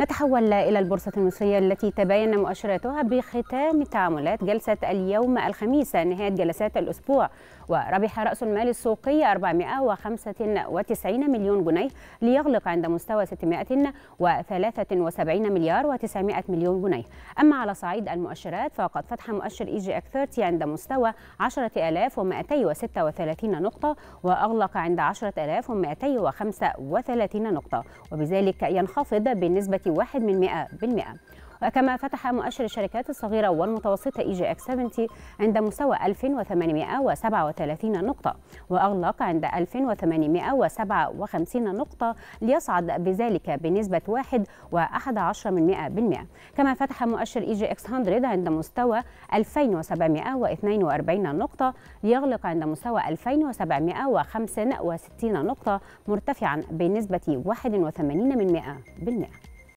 نتحول إلى البورصة المصرية التي تباين مؤشراتها بختام تعاملات جلسة اليوم الخميس نهاية جلسات الأسبوع وربح رأس المال السوقي 495 مليون جنيه ليغلق عند مستوى 673 مليار و900 مليون جنيه أما على صعيد المؤشرات فقد فتح مؤشر إي جي إك 30 عند مستوى 10236 نقطة وأغلق عند 10235 نقطة وبذلك ينخفض بنسبة واحد من مئة بالمئة وكما فتح مؤشر الشركات الصغيرة والمتوسطة إي جي إكس 70 عند مستوى 1837 نقطة وأغلق عند 1857 نقطة ليصعد بذلك بنسبة 1.11% كما فتح مؤشر إي جي إكس 100 عند مستوى 2742 نقطة ليغلق عند مستوى 2765 نقطة مرتفعا بنسبة 81%